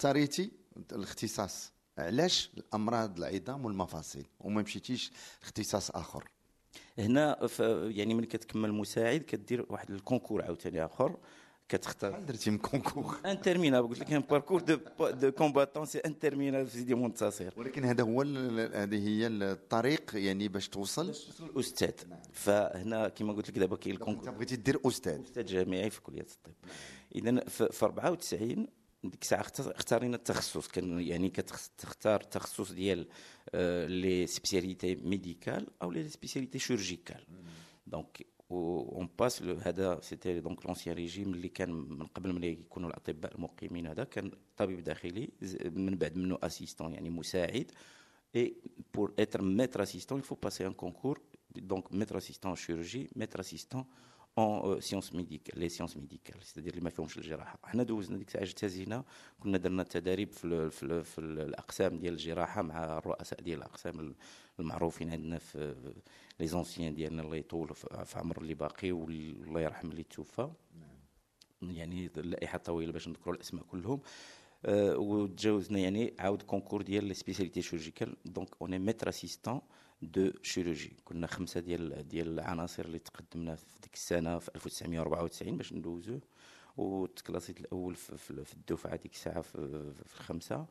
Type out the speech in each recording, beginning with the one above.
اختاريتي الاختصاص علاش الامراض العظام والمفاصل وما مشيتيش اختصاص اخر هنا يعني من كتكمل مساعد كدير واحد الكونكور عاوتاني اخر كتختار بحال درتي من كونكور انترمينال قلت لك باركور دو دو كومباتون سي انترمينال في سيدي منتصر ولكن هذا هو هذه هي الطريق يعني باش توصل باش توصل الاستاذ فهنا كما قلت لك دابا كاين الكونكور انت بغيتي دير استاذ استاذ جامعي في كليه الطب اذا في 94 ديك الساعه اختارينا التخصص كان يعني كتختار التخصص ديال آه، لي سبيسياليتي ميديكال او لي سبيسياليتي شيرجيكال دونك اون باس هذا سيتي دونك لونسيان ريجيم اللي كان من قبل ملي يكونوا الاطباء المقيمين هذا كان طبيب داخلي من بعد منه اسيستون يعني مساعد اي بور اتر ميتر اسيستون يفو باسي ان كونكور دونك ميتر اسيستون شيرجي ميتر اسيستون اون سيونس ميديكال لي سيونس ميديكال سيتادير اللي ما فيهمش الجراحه حنا دوزنا ديك الساعه اجتازينا كنا درنا تدريب في, في, في الاقسام ديال الجراحه مع الرؤساء ديال الاقسام المعروفين عندنا في لي زونسيان ديالنا الله يطول في عمر اللي باقي والله يرحم اللي توفى يعني اللائحه طويله باش نذكروا الاسماء كلهم أه وتجاوزنا يعني عاود كونكور ديال لي سبيسياليتي شيرجيكال دونك اوني ميتر اسيستون دو شيروجي كنا خمسه ديال ديال العناصر اللي تقدمنا في ديك السنه في 1994 باش ندوزوه وتكلاسيت الاول في, في الدفعه ديك الساعه في, في الخمسه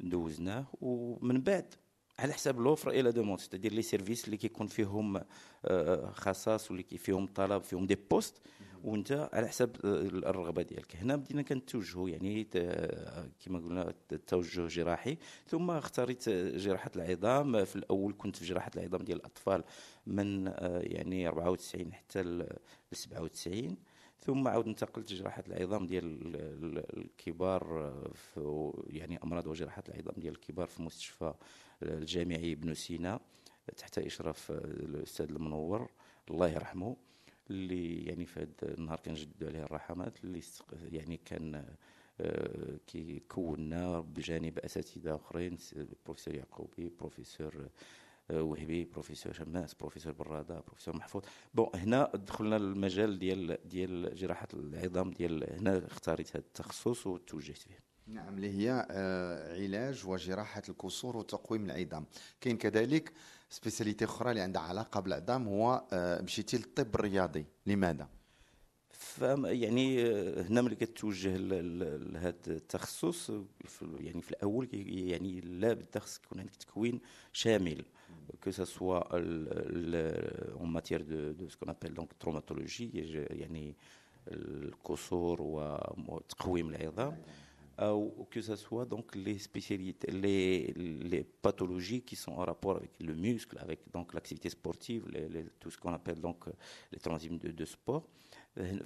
دوزناه ومن بعد على حساب لوفر الى دوموند ستادير لي سيرفيس اللي كيكون فيهم آه، خصاص واللي فيهم طلب فيهم دي بوست وانت على حسب آه، الرغبه ديالك هنا بدينا كنتوجهوا يعني آه، كما قلنا التوجه جراحي ثم اختاريت آه، جراحه العظام في الاول كنت في جراحه العظام ديال الاطفال من يعني 94 حتى ل 97 ثم عاود انتقلت لجراحه العظام ديال الكبار في يعني امراض وجراحه العظام ديال الكبار في مستشفى الجامعي بن سينا تحت اشراف الاستاذ المنور الله يرحمه اللي يعني في هذا النهار كنجددوا عليه الرحمات اللي يعني كان آه، كونا بجانب اساتذه اخرين بروفيسور يعقوبي بروفيسور آه، وهبي بروفيسور شماس بروفيسور براده بروفيسور محفوظ بون هنا دخلنا للمجال ديال ديال جراحه العظام ديال هنا اختاريت هذا التخصص وتوجهت فيه نعم اللي هي آه، علاج وجراحه الكسور وتقويم العظام كاين كذلك سبيسياليتي اخرى اللي عندها علاقه بالاعدام هو آه، مشيتي للطب الرياضي لماذا يعني آه، هنا ملي كتوجه لهذا التخصص يعني في الاول يعني بد خص يكون عندك تكوين شامل كو ce اون ماتيير دو دو سكون ابل دونك تروماتولوجي يعني الكسور وتقويم العظام euh, que ce soit donc les pathologies qui sont en rapport avec le muscle, avec l'activité sportive, tout ce qu'on appelle euh, les transimes de, sport. Euh,